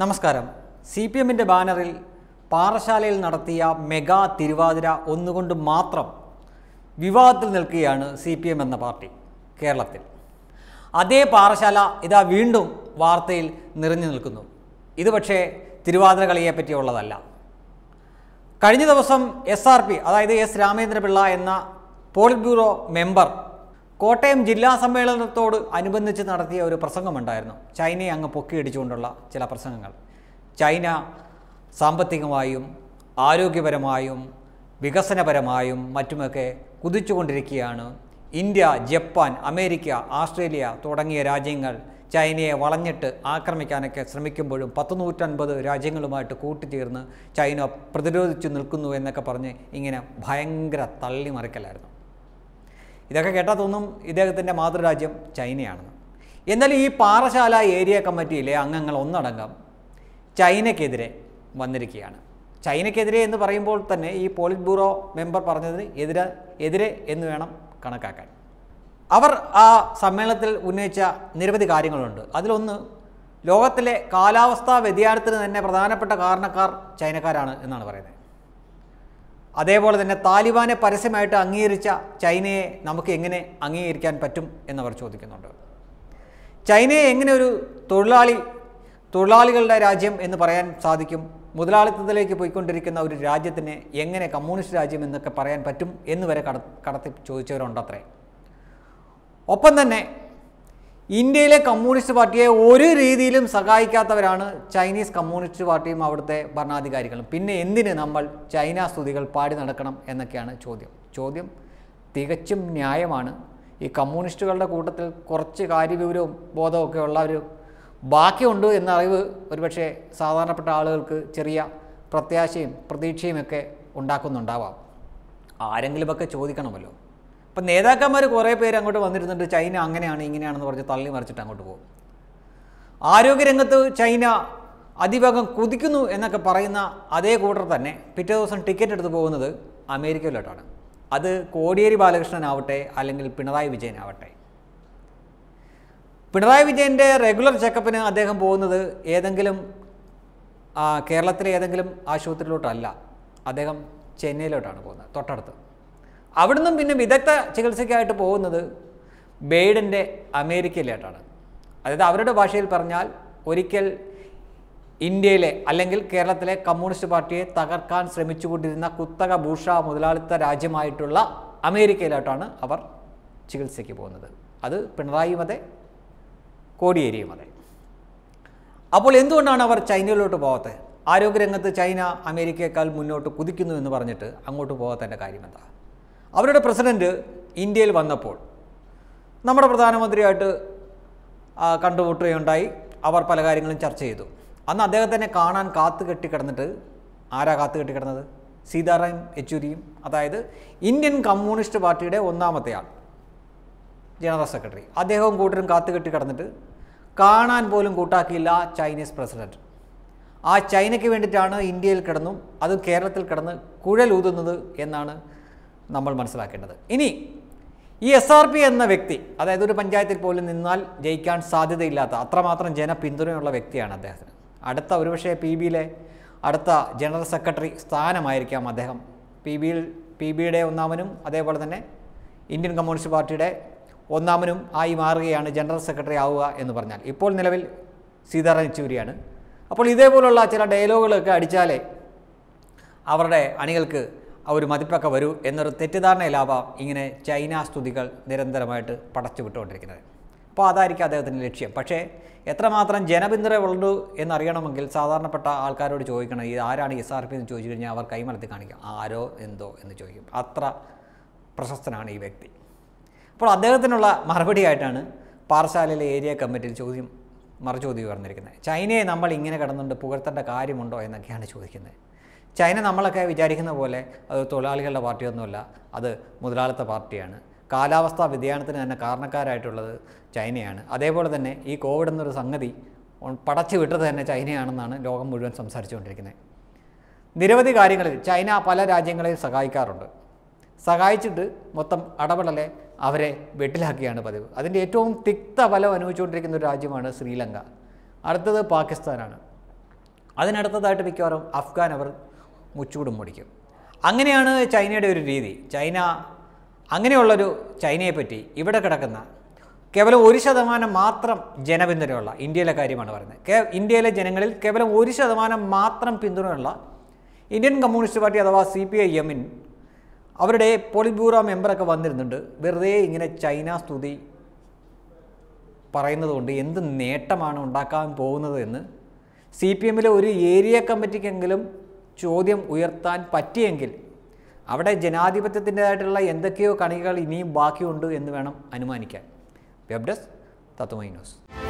നമസ്കാരം C P എമ്മിൻ്റെ ബാനറിൽ പാറശാലയിൽ നടത്തിയ മെഗാ തിരുവാതിര ഒന്നുകൊണ്ട് മാത്രം വിവാദത്തിൽ നിൽക്കുകയാണ് സി പി എം എന്ന പാർട്ടി കേരളത്തിൽ അതേ പാറശാല ഇതാ വീണ്ടും വാർത്തയിൽ നിറഞ്ഞു നിൽക്കുന്നു ഇത് പക്ഷേ തിരുവാതിര കളിയെ പറ്റിയുള്ളതല്ല കഴിഞ്ഞ ദിവസം എസ് ആർ പി അതായത് എസ് രാമചന്ദ്രപിള്ള എന്ന പോളിറ്റ് ബ്യൂറോ മെമ്പർ കോട്ടയം ജില്ലാ സമ്മേളനത്തോട് അനുബന്ധിച്ച് നടത്തിയ ഒരു പ്രസംഗമുണ്ടായിരുന്നു ചൈനയെ അങ്ങ് പൊക്കിയടിച്ചുകൊണ്ടുള്ള ചില പ്രസംഗങ്ങൾ ചൈന സാമ്പത്തികമായും ആരോഗ്യപരമായും വികസനപരമായും മറ്റുമൊക്കെ കുതിച്ചുകൊണ്ടിരിക്കുകയാണ് ഇന്ത്യ ജപ്പാൻ അമേരിക്ക ഓസ്ട്രേലിയ തുടങ്ങിയ രാജ്യങ്ങൾ ചൈനയെ വളഞ്ഞിട്ട് ആക്രമിക്കാനൊക്കെ ശ്രമിക്കുമ്പോഴും പത്ത് നൂറ്റൻപത് രാജ്യങ്ങളുമായിട്ട് കൂട്ടുചേർന്ന് ചൈന പ്രതിരോധിച്ചു നിൽക്കുന്നു എന്നൊക്കെ പറഞ്ഞ് ഇങ്ങനെ ഭയങ്കര തള്ളിമറിക്കലായിരുന്നു ഇതൊക്കെ കേട്ടാൽ തോന്നും ഇദ്ദേഹത്തിൻ്റെ മാതൃരാജ്യം ചൈനയാണെന്ന് എന്നാൽ ഈ പാറശാല ഏരിയ കമ്മിറ്റിയിലെ അംഗങ്ങൾ ഒന്നടങ്കം ചൈനയ്ക്കെതിരെ വന്നിരിക്കുകയാണ് ചൈനയ്ക്കെതിരെ എന്ന് പറയുമ്പോൾ തന്നെ ഈ പോളിറ്റ് ബ്യൂറോ മെമ്പർ പറഞ്ഞതിന് എതിരെ എതിരെ എന്ന് വേണം കണക്കാക്കാൻ അവർ ആ സമ്മേളനത്തിൽ ഉന്നയിച്ച നിരവധി കാര്യങ്ങളുണ്ട് അതിലൊന്ന് ലോകത്തിലെ കാലാവസ്ഥാ വ്യതിയാനത്തിന് തന്നെ പ്രധാനപ്പെട്ട കാരണക്കാർ ചൈനക്കാരാണ് എന്നാണ് പറയുന്നത് അതേപോലെ തന്നെ താലിബാനെ പരസ്യമായിട്ട് അംഗീകരിച്ച ചൈനയെ നമുക്ക് എങ്ങനെ അംഗീകരിക്കാൻ പറ്റും എന്നവർ ചോദിക്കുന്നുണ്ട് ചൈനയെ എങ്ങനെ ഒരു തൊഴിലാളി തൊഴിലാളികളുടെ രാജ്യം എന്ന് പറയാൻ സാധിക്കും മുതലാളിത്തത്തിലേക്ക് പോയിക്കൊണ്ടിരിക്കുന്ന ഒരു രാജ്യത്തിന് എങ്ങനെ കമ്മ്യൂണിസ്റ്റ് രാജ്യം എന്നൊക്കെ പറയാൻ പറ്റും എന്ന് വരെ കട കടത്തി ചോദിച്ചവരുണ്ടത്രേ ഒപ്പം തന്നെ ഇന്ത്യയിലെ കമ്മ്യൂണിസ്റ്റ് പാർട്ടിയെ ഒരു രീതിയിലും സഹായിക്കാത്തവരാണ് ചൈനീസ് കമ്മ്യൂണിസ്റ്റ് പാർട്ടിയും അവിടുത്തെ ഭരണാധികാരികളും പിന്നെ എന്തിന് നമ്മൾ ചൈന സ്തുതികൾ പാടി നടക്കണം എന്നൊക്കെയാണ് ചോദ്യം ചോദ്യം തികച്ചും ന്യായമാണ് ഈ കമ്മ്യൂണിസ്റ്റുകളുടെ കൂട്ടത്തിൽ കുറച്ച് കാര്യവിവരവും ബോധമൊക്കെ ഒരു ബാക്കിയുണ്ട് എന്ന അറിവ് ഒരുപക്ഷെ സാധാരണപ്പെട്ട ആളുകൾക്ക് ചെറിയ പ്രത്യാശയും പ്രതീക്ഷയുമൊക്കെ ഉണ്ടാക്കുന്നുണ്ടാവാം ആരെങ്കിലുമൊക്കെ ചോദിക്കണമല്ലോ അപ്പം നേതാക്കന്മാർ കുറേ പേര് അങ്ങോട്ട് വന്നിരുന്നുണ്ട് ചൈന അങ്ങനെയാണ് ഇങ്ങനെയാണെന്ന് പറഞ്ഞ് തള്ളി മറിച്ചിട്ട് അങ്ങോട്ട് പോകും ആരോഗ്യരംഗത്ത് ചൈന അതിവേഗം കുതിക്കുന്നു എന്നൊക്കെ പറയുന്ന അതേ കൂട്ടർ തന്നെ പിറ്റേ ദിവസം ടിക്കറ്റ് എടുത്ത് പോകുന്നത് അമേരിക്കയിലോട്ടാണ് അത് കോടിയേരി ബാലകൃഷ്ണനാവട്ടെ അല്ലെങ്കിൽ പിണറായി വിജയനാവട്ടെ പിണറായി വിജയൻ്റെ റെഗുലർ ചെക്കപ്പിന് അദ്ദേഹം പോകുന്നത് ഏതെങ്കിലും കേരളത്തിലെ ഏതെങ്കിലും ആശുപത്രിയിലോട്ടല്ല അദ്ദേഹം ചെന്നൈയിലോട്ടാണ് പോകുന്നത് തൊട്ടടുത്ത് അവിടുന്ന് പിന്നെ വിദഗ്ധ ചികിത്സയ്ക്കായിട്ട് പോകുന്നത് ബെയ്ഡൻ്റെ അമേരിക്കയിലേട്ടാണ് അതായത് അവരുടെ ഭാഷയിൽ പറഞ്ഞാൽ ഒരിക്കൽ ഇന്ത്യയിലെ അല്ലെങ്കിൽ കേരളത്തിലെ കമ്മ്യൂണിസ്റ്റ് പാർട്ടിയെ തകർക്കാൻ ശ്രമിച്ചുകൊണ്ടിരുന്ന കുത്തക ഭൂഷ മുതലാളിത്ത രാജ്യമായിട്ടുള്ള അമേരിക്കയിലോട്ടാണ് അവർ ചികിത്സയ്ക്ക് പോകുന്നത് അത് പിണറായി അതെ കോടിയേരിയും അതെ അപ്പോൾ എന്തുകൊണ്ടാണ് അവർ ചൈനയിലോട്ട് പോകാത്തത് ആരോഗ്യരംഗത്ത് ചൈന അമേരിക്കയെക്കാൾ മുന്നോട്ട് കുതിക്കുന്നു എന്ന് പറഞ്ഞിട്ട് അങ്ങോട്ട് പോകാത്തതിൻ്റെ കാര്യമെന്താണ് അവരുടെ പ്രസിഡൻറ്റ് ഇന്ത്യയിൽ വന്നപ്പോൾ നമ്മുടെ പ്രധാനമന്ത്രിയായിട്ട് കണ്ടുമുട്ടുകയുണ്ടായി അവർ പല കാര്യങ്ങളും ചർച്ച ചെയ്തു അന്ന് അദ്ദേഹത്തിനെ കാണാൻ കാത്തു കെട്ടി കിടന്നിട്ട് ആരാ കാത്തു കെട്ടി കിടന്നത് സീതാറാം യെച്ചൂരിയും അതായത് ഇന്ത്യൻ കമ്മ്യൂണിസ്റ്റ് പാർട്ടിയുടെ ഒന്നാമത്തെ ആൾ ജനറൽ സെക്രട്ടറി അദ്ദേഹവും കൂട്ടരും കാത്തു കെട്ടി കിടന്നിട്ട് കാണാൻ പോലും കൂട്ടാക്കിയില്ല ചൈനീസ് പ്രസിഡൻറ്റ് ആ ചൈനയ്ക്ക് വേണ്ടിയിട്ടാണ് ഇന്ത്യയിൽ കിടന്നും അതും കേരളത്തിൽ കിടന്ന് കുഴലൂതുന്നത് എന്നാണ് നമ്മൾ മനസ്സിലാക്കേണ്ടത് ഇനി ഈ എസ് ആർ പി എന്ന വ്യക്തി അതായത് ഒരു പഞ്ചായത്തിൽ പോലും നിന്നാൽ ജയിക്കാൻ സാധ്യതയില്ലാത്ത അത്രമാത്രം ജനപിന്തുണയുള്ള വ്യക്തിയാണ് അദ്ദേഹത്തിന് അടുത്ത ഒരുപക്ഷെ പി ബിയിലെ അടുത്ത ജനറൽ സെക്രട്ടറി സ്ഥാനമായിരിക്കാം അദ്ദേഹം പി ബിയിൽ പി ബിയുടെ ഒന്നാമനും അതേപോലെ തന്നെ ഇന്ത്യൻ കമ്മ്യൂണിസ്റ്റ് പാർട്ടിയുടെ ഒന്നാമനും ആയി മാറുകയാണ് ജനറൽ സെക്രട്ടറി ആവുക എന്ന് പറഞ്ഞാൽ ഇപ്പോൾ നിലവിൽ സീതാറാം യെച്ചൂരിയാണ് അപ്പോൾ ഇതേപോലുള്ള ചില ഡയലോഗുകളൊക്കെ അടിച്ചാലേ അവരുടെ അണികൾക്ക് അവർ മതിപ്പൊക്കെ വരൂ എന്നൊരു തെറ്റിദ്ധാരണയിലാവാം ഇങ്ങനെ ചൈന സ്തുതികൾ നിരന്തരമായിട്ട് പടച്ചു വിട്ടുകൊണ്ടിരിക്കുന്നത് അപ്പോൾ അതായിരിക്കും അദ്ദേഹത്തിൻ്റെ ലക്ഷ്യം പക്ഷേ എത്രമാത്രം ജനപിന്തുണ ഉള്ളു എന്നറിയണമെങ്കിൽ സാധാരണപ്പെട്ട ആൾക്കാരോട് ചോദിക്കണം ഇത് ആരാണ് എസ് ആർ പി എന്ന് ചോദിച്ചു കഴിഞ്ഞാൽ അവർ കൈമലത്തി കാണിക്കും ആരോ എന്തോ എന്ന് ചോദിക്കും അത്ര പ്രശസ്തനാണ് ഈ വ്യക്തി അപ്പോൾ അദ്ദേഹത്തിനുള്ള മറുപടിയായിട്ടാണ് പാറശാലയിലെ ഏരിയ കമ്മിറ്റിയിൽ ചോദ്യം മറുചോദ്യം ഉയർന്നിരിക്കുന്നത് ചൈനയെ നമ്മൾ ഇങ്ങനെ കിടന്നുകൊണ്ട് പുകഴ്ത്തേണ്ട കാര്യമുണ്ടോ എന്നൊക്കെയാണ് ചോദിക്കുന്നത് ചൈന നമ്മളൊക്കെ വിചാരിക്കുന്ന പോലെ അത് തൊഴിലാളികളുടെ പാർട്ടിയൊന്നുമല്ല അത് മുതലാളിത്ത പാർട്ടിയാണ് കാലാവസ്ഥാ വ്യതിയാനത്തിന് തന്നെ കാരണക്കാരായിട്ടുള്ളത് ചൈനയാണ് അതേപോലെ തന്നെ ഈ കോവിഡ് എന്നൊരു സംഗതി പടച്ചു വിട്ടത് തന്നെ ചൈനയാണെന്നാണ് ലോകം മുഴുവൻ സംസാരിച്ചുകൊണ്ടിരിക്കുന്നത് നിരവധി കാര്യങ്ങളിൽ ചൈന പല രാജ്യങ്ങളെയും സഹായിക്കാറുണ്ട് സഹായിച്ചിട്ട് മൊത്തം അടപടലെ അവരെ വെട്ടിലാക്കിയാണ് പതിവ് അതിൻ്റെ ഏറ്റവും തിക്ത ഫലം അനുഭവിച്ചുകൊണ്ടിരിക്കുന്ന ഒരു രാജ്യമാണ് ശ്രീലങ്ക അടുത്തത് പാകിസ്ഥാനാണ് അതിനടുത്തതായിട്ട് മിക്കവാറും അഫ്ഗാൻ അവർ മുച്ചുകൂടും മുടിക്കും അങ്ങനെയാണ് ചൈനയുടെ ഒരു രീതി ചൈന അങ്ങനെയുള്ളൊരു ചൈനയെപ്പറ്റി ഇവിടെ കിടക്കുന്ന കേവലം ഒരു ശതമാനം മാത്രം ജനപിന്തുണയുള്ള ഇന്ത്യയിലെ കാര്യമാണ് പറയുന്നത് കേ ഇന്ത്യയിലെ ജനങ്ങളിൽ കേവലം ഒരു ശതമാനം മാത്രം പിന്തുണയുള്ള ഇന്ത്യൻ കമ്മ്യൂണിസ്റ്റ് പാർട്ടി അഥവാ സി പി ഐ എമ്മിൻ അവരുടെ പോളിറ്റ് ബ്യൂറോ മെമ്പറൊക്കെ വന്നിരുന്നുണ്ട് വെറുതെ ഇങ്ങനെ ചൈന സ്തുതി പറയുന്നത് കൊണ്ട് എന്ത് നേട്ടമാണ് ഉണ്ടാക്കാൻ പോകുന്നത് എന്ന് സി പി എമ്മിലെ ഒരു ഏരിയ കമ്മിറ്റിക്കെങ്കിലും ചോദ്യം ഉയർത്താൻ പറ്റിയെങ്കിൽ അവിടെ ജനാധിപത്യത്തിൻ്റെതായിട്ടുള്ള എന്തൊക്കെയോ കണികകൾ ഇനിയും ബാക്കിയുണ്ട് എന്ന് വേണം അനുമാനിക്കാൻ വെബ് ഡെസ്ക് തത്വമൈ ന്യൂസ്